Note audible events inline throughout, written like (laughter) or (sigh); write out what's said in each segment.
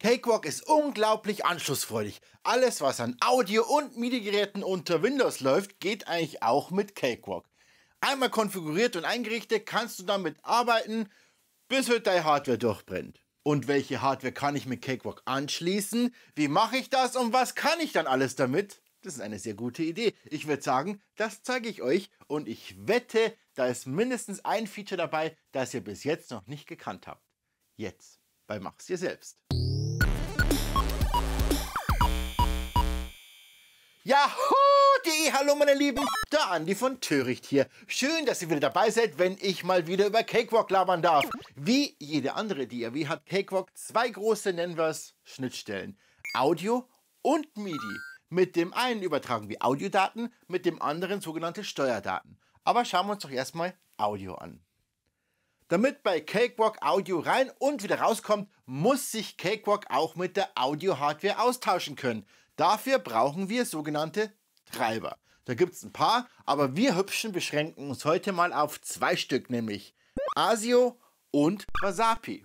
Cakewalk ist unglaublich anschlussfreudig. Alles, was an Audio- und MIDI-Geräten unter Windows läuft, geht eigentlich auch mit Cakewalk. Einmal konfiguriert und eingerichtet, kannst du damit arbeiten, bis halt deine Hardware durchbrennt. Und welche Hardware kann ich mit Cakewalk anschließen? Wie mache ich das und was kann ich dann alles damit? Das ist eine sehr gute Idee. Ich würde sagen, das zeige ich euch und ich wette, da ist mindestens ein Feature dabei, das ihr bis jetzt noch nicht gekannt habt. Jetzt bei Mach's dir selbst. Yahoo.de, hallo meine Lieben, der Andi von Töricht hier. Schön, dass ihr wieder dabei seid, wenn ich mal wieder über Cakewalk labern darf. Wie jede andere DRW hat Cakewalk zwei große, nennen wir es, Schnittstellen. Audio und MIDI. Mit dem einen übertragen wir Audiodaten, mit dem anderen sogenannte Steuerdaten. Aber schauen wir uns doch erstmal Audio an. Damit bei Cakewalk Audio rein und wieder rauskommt, muss sich Cakewalk auch mit der Audio-Hardware austauschen können. Dafür brauchen wir sogenannte Treiber. Da gibt es ein paar, aber wir Hübschen beschränken uns heute mal auf zwei Stück, nämlich ASIO und Wasapi.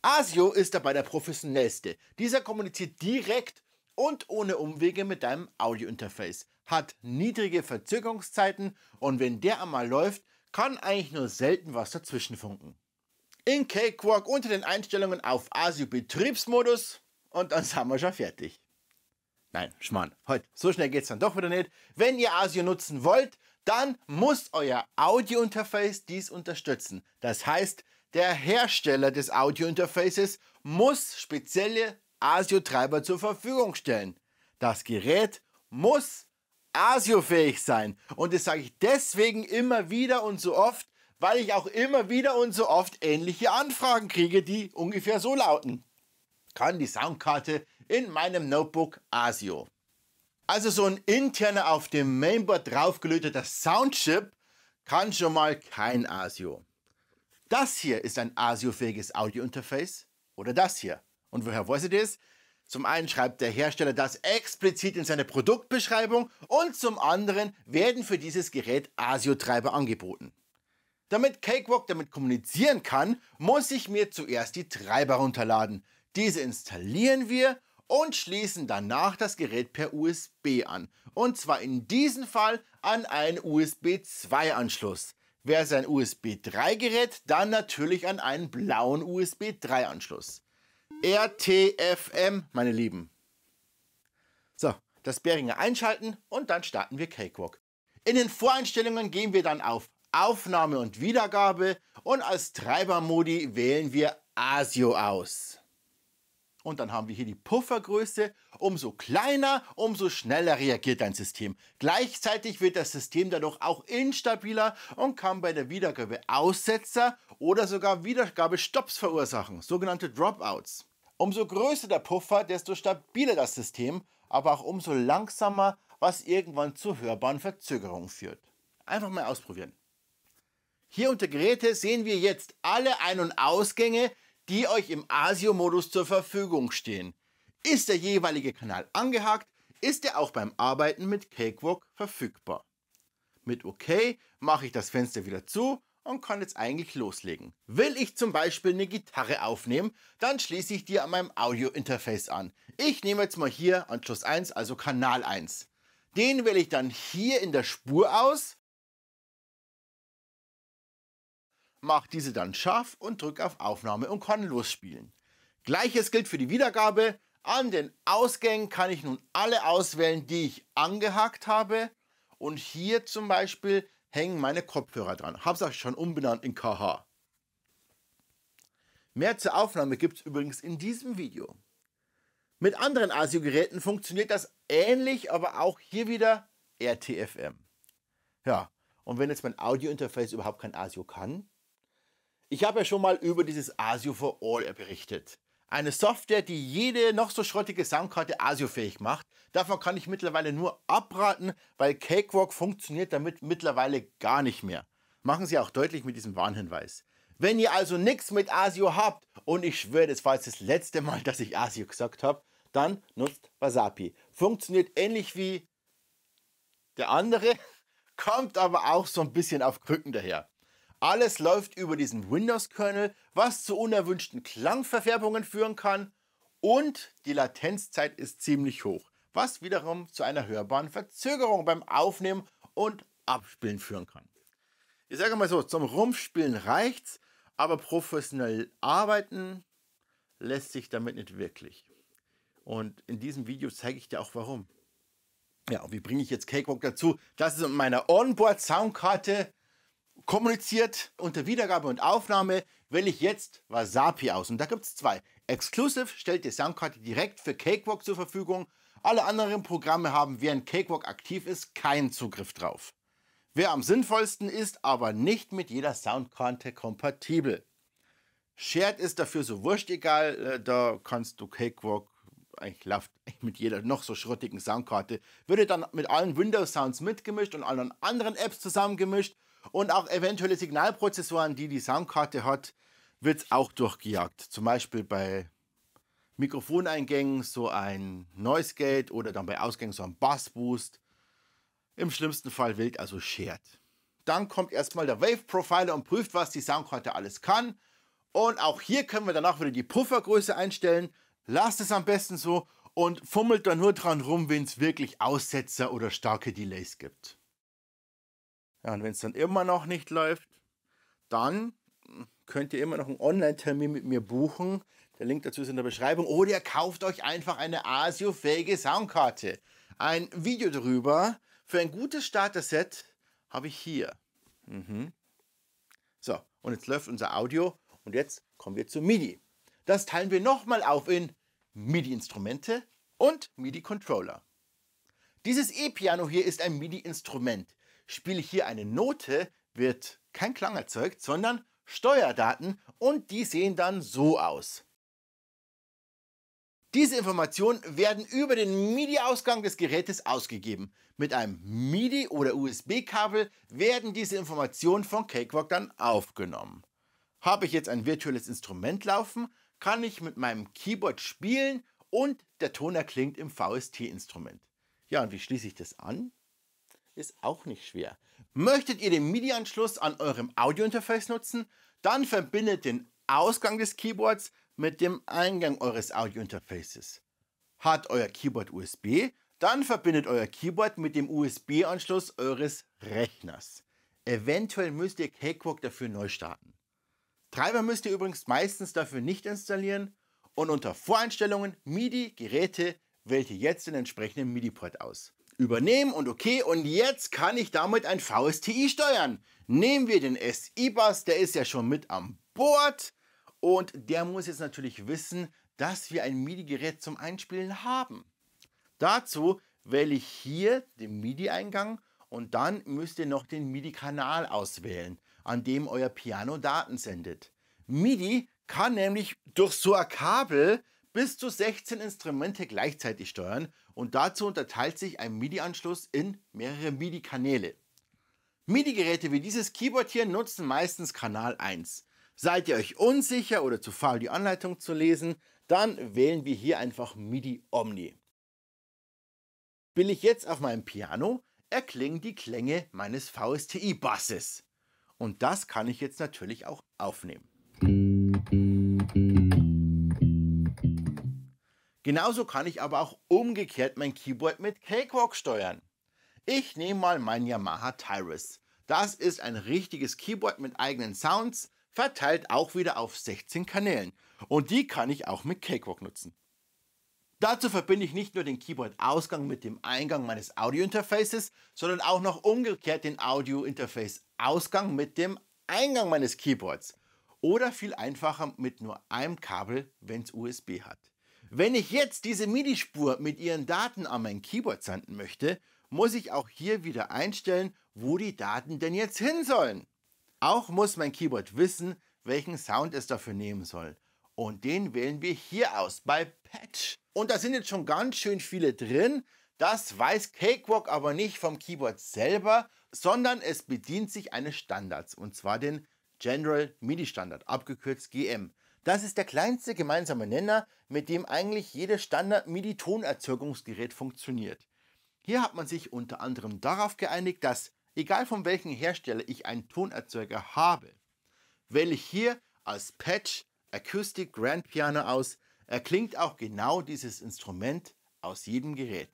ASIO ist dabei der professionellste. Dieser kommuniziert direkt und ohne Umwege mit deinem Audiointerface, hat niedrige Verzögerungszeiten und wenn der einmal läuft, kann eigentlich nur selten was dazwischen funken. In Cakewalk unter den Einstellungen auf ASIO Betriebsmodus und dann sind wir schon fertig. Nein, Schmarrn. Heute. So schnell geht's dann doch wieder nicht. Wenn ihr ASIO nutzen wollt, dann muss euer Audiointerface dies unterstützen. Das heißt, der Hersteller des Audiointerfaces muss spezielle ASIO-Treiber zur Verfügung stellen. Das Gerät muss ASIO-fähig sein. Und das sage ich deswegen immer wieder und so oft, weil ich auch immer wieder und so oft ähnliche Anfragen kriege, die ungefähr so lauten. Kann die Soundkarte in meinem Notebook ASIO. Also so ein interner auf dem Mainboard draufgelöteter Soundchip kann schon mal kein ASIO. Das hier ist ein ASIO-fähiges Audio-Interface oder das hier. Und woher weiß ich das? Zum einen schreibt der Hersteller das explizit in seine Produktbeschreibung und zum anderen werden für dieses Gerät ASIO-Treiber angeboten. Damit Cakewalk damit kommunizieren kann, muss ich mir zuerst die Treiber runterladen. Diese installieren wir und schließen danach das Gerät per USB an. Und zwar in diesem Fall an einen USB 2 Anschluss. Wäre es ein USB 3 Gerät, dann natürlich an einen blauen USB 3 Anschluss. RTFM, meine Lieben. So, das Beringer einschalten und dann starten wir Cakewalk. In den Voreinstellungen gehen wir dann auf Aufnahme und Wiedergabe und als Treibermodi wählen wir ASIO aus. Und dann haben wir hier die Puffergröße. Umso kleiner, umso schneller reagiert dein System. Gleichzeitig wird das System dadurch auch instabiler und kann bei der Wiedergabe Aussetzer oder sogar Wiedergabestopps verursachen, sogenannte Dropouts. Umso größer der Puffer, desto stabiler das System, aber auch umso langsamer, was irgendwann zu hörbaren Verzögerungen führt. Einfach mal ausprobieren. Hier unter Geräte sehen wir jetzt alle Ein- und Ausgänge, die euch im ASIO-Modus zur Verfügung stehen. Ist der jeweilige Kanal angehakt, ist er auch beim Arbeiten mit Cakewalk verfügbar. Mit OK mache ich das Fenster wieder zu und kann jetzt eigentlich loslegen. Will ich zum Beispiel eine Gitarre aufnehmen, dann schließe ich die an meinem Audio-Interface an. Ich nehme jetzt mal hier Anschluss 1, also Kanal 1. Den wähle ich dann hier in der Spur aus mach diese dann scharf und drück auf Aufnahme und kann losspielen. Gleiches gilt für die Wiedergabe. An den Ausgängen kann ich nun alle auswählen, die ich angehakt habe. Und hier zum Beispiel hängen meine Kopfhörer dran. Hab's auch schon umbenannt in KH. Mehr zur Aufnahme gibt es übrigens in diesem Video. Mit anderen ASIO-Geräten funktioniert das ähnlich, aber auch hier wieder RTFM. Ja, und wenn jetzt mein Audio-Interface überhaupt kein ASIO kann, ich habe ja schon mal über dieses ASIO for All berichtet. Eine Software, die jede noch so schrottige Soundkarte ASIO-fähig macht. Davon kann ich mittlerweile nur abraten, weil Cakewalk funktioniert damit mittlerweile gar nicht mehr. Machen sie auch deutlich mit diesem Warnhinweis. Wenn ihr also nichts mit ASIO habt, und ich schwöre, das war jetzt das letzte Mal, dass ich ASIO gesagt habe, dann nutzt Wasapi. Funktioniert ähnlich wie der andere, (laughs) kommt aber auch so ein bisschen auf Krücken daher. Alles läuft über diesen Windows-Kernel, was zu unerwünschten Klangverfärbungen führen kann und die Latenzzeit ist ziemlich hoch, was wiederum zu einer hörbaren Verzögerung beim Aufnehmen und Abspielen führen kann. Ich sage mal so, zum Rumpfspielen reicht's, aber professionell arbeiten lässt sich damit nicht wirklich. Und in diesem Video zeige ich dir auch warum. Ja, und wie bringe ich jetzt Cakewalk dazu, dass es mit meiner Onboard-Soundkarte kommuniziert unter Wiedergabe und Aufnahme wähle ich jetzt Wasapi aus. Und da gibt es zwei. Exclusive stellt die Soundkarte direkt für Cakewalk zur Verfügung. Alle anderen Programme haben, während Cakewalk aktiv ist, keinen Zugriff drauf. Wer am sinnvollsten ist, aber nicht mit jeder Soundkarte kompatibel. Shared ist dafür so wurscht egal, äh, da kannst du Cakewalk eigentlich läuft (laughs) mit jeder noch so schrottigen Soundkarte, würde dann mit allen Windows Sounds mitgemischt und allen anderen Apps zusammengemischt und auch eventuelle Signalprozessoren, die die Soundkarte hat, wird es auch durchgejagt. Zum Beispiel bei Mikrofoneingängen so ein Noise Gate oder dann bei Ausgängen so ein Bass Boost. Im schlimmsten Fall wird also shared. Dann kommt erstmal der Wave Profiler und prüft, was die Soundkarte alles kann. Und auch hier können wir danach wieder die Puffergröße einstellen. Lasst es am besten so und fummelt da nur dran rum, wenn es wirklich Aussetzer oder starke Delays gibt. Ja, und wenn es dann immer noch nicht läuft, dann könnt ihr immer noch einen Online-Termin mit mir buchen. Der Link dazu ist in der Beschreibung. Oder ihr kauft euch einfach eine ASIO-fähige Soundkarte. Ein Video darüber für ein gutes Starter-Set habe ich hier. Mhm. So, und jetzt läuft unser Audio und jetzt kommen wir zu MIDI. Das teilen wir nochmal auf in MIDI-Instrumente und MIDI-Controller. Dieses E-Piano hier ist ein MIDI-Instrument spiele ich hier eine Note, wird kein Klang erzeugt, sondern Steuerdaten und die sehen dann so aus. Diese Informationen werden über den MIDI-Ausgang des Gerätes ausgegeben. Mit einem MIDI- oder USB-Kabel werden diese Informationen von Cakewalk dann aufgenommen. Habe ich jetzt ein virtuelles Instrument laufen, kann ich mit meinem Keyboard spielen und der Ton erklingt im VST-Instrument. Ja, und wie schließe ich das an? ist auch nicht schwer. Möchtet ihr den MIDI-Anschluss an eurem Audio-Interface nutzen? Dann verbindet den Ausgang des Keyboards mit dem Eingang eures Audio-Interfaces. Hat euer Keyboard USB? Dann verbindet euer Keyboard mit dem USB-Anschluss eures Rechners. Eventuell müsst ihr Cakewalk dafür neu starten. Treiber müsst ihr übrigens meistens dafür nicht installieren und unter Voreinstellungen MIDI Geräte wählt ihr jetzt den entsprechenden MIDI-Port aus übernehmen und okay, und jetzt kann ich damit ein VSTI steuern. Nehmen wir den SI-Bus, der ist ja schon mit am Bord und der muss jetzt natürlich wissen, dass wir ein MIDI-Gerät zum Einspielen haben. Dazu wähle ich hier den MIDI-Eingang und dann müsst ihr noch den MIDI-Kanal auswählen, an dem euer Piano Daten sendet. MIDI kann nämlich durch so ein Kabel bis zu 16 Instrumente gleichzeitig steuern und dazu unterteilt sich ein MIDI-Anschluss in mehrere MIDI-Kanäle. MIDI-Geräte wie dieses Keyboard hier nutzen meistens Kanal 1. Seid ihr euch unsicher oder zu faul, die Anleitung zu lesen, dann wählen wir hier einfach MIDI Omni. Bin ich jetzt auf meinem Piano, erklingen die Klänge meines VSTI-Basses. Und das kann ich jetzt natürlich auch aufnehmen. Genauso kann ich aber auch umgekehrt mein Keyboard mit Cakewalk steuern. Ich nehme mal mein Yamaha Tyrus. Das ist ein richtiges Keyboard mit eigenen Sounds, verteilt auch wieder auf 16 Kanälen. Und die kann ich auch mit Cakewalk nutzen. Dazu verbinde ich nicht nur den Keyboard-Ausgang mit dem Eingang meines Audio-Interfaces, sondern auch noch umgekehrt den Audio-Interface-Ausgang mit dem Eingang meines Keyboards. Oder viel einfacher mit nur einem Kabel, wenn es USB hat. Wenn ich jetzt diese MIDI-Spur mit ihren Daten an mein Keyboard senden möchte, muss ich auch hier wieder einstellen, wo die Daten denn jetzt hin sollen. Auch muss mein Keyboard wissen, welchen Sound es dafür nehmen soll. Und den wählen wir hier aus bei Patch. Und da sind jetzt schon ganz schön viele drin. Das weiß Cakewalk aber nicht vom Keyboard selber, sondern es bedient sich eines Standards, und zwar den General MIDI Standard, abgekürzt GM. Das ist der kleinste gemeinsame Nenner, mit dem eigentlich jedes Standard-MIDI-Tonerzeugungsgerät funktioniert. Hier hat man sich unter anderem darauf geeinigt, dass, egal von welchem Hersteller ich einen Tonerzeuger habe, wähle ich hier als Patch Acoustic Grand Piano aus, erklingt auch genau dieses Instrument aus jedem Gerät.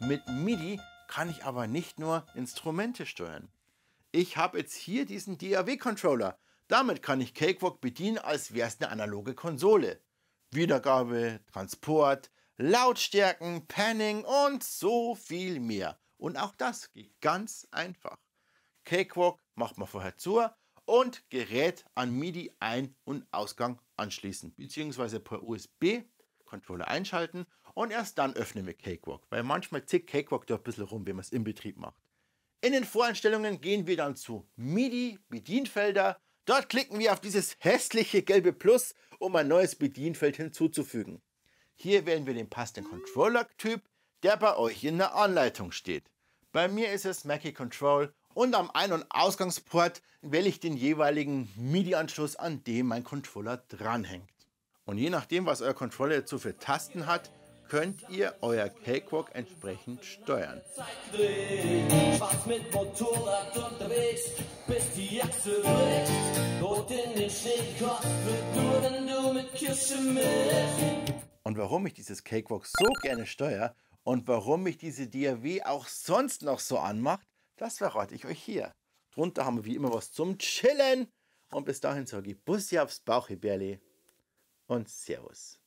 Mit MIDI kann ich aber nicht nur Instrumente steuern ich habe jetzt hier diesen DAW-Controller. Damit kann ich Cakewalk bedienen, als wäre es eine analoge Konsole. Wiedergabe, Transport, Lautstärken, Panning und so viel mehr. Und auch das geht ganz einfach. Cakewalk macht man vorher zu und Gerät an MIDI Ein- und Ausgang anschließen, beziehungsweise per USB Controller einschalten und erst dann öffnen wir Cakewalk, weil manchmal zickt Cakewalk doch ein bisschen rum, wenn man es im Betrieb macht. In den Voreinstellungen gehen wir dann zu MIDI, Bedienfelder. Dort klicken wir auf dieses hässliche gelbe Plus, um ein neues Bedienfeld hinzuzufügen. Hier wählen wir den passenden Controller-Typ, der bei euch in der Anleitung steht. Bei mir ist es Mackie Control und am Ein- und Ausgangsport wähle ich den jeweiligen MIDI-Anschluss, an dem mein Controller dranhängt. Und je nachdem, was euer Controller dazu für Tasten hat, könnt ihr euer Cakewalk entsprechend steuern. Und warum ich dieses Cakewalk so gerne steuere und warum mich diese DRW auch sonst noch so anmacht, das verrate ich euch hier. Drunter haben wir wie immer was zum Chillen. Und bis dahin sage ich Bussi aufs Bauchhibärli und Servus.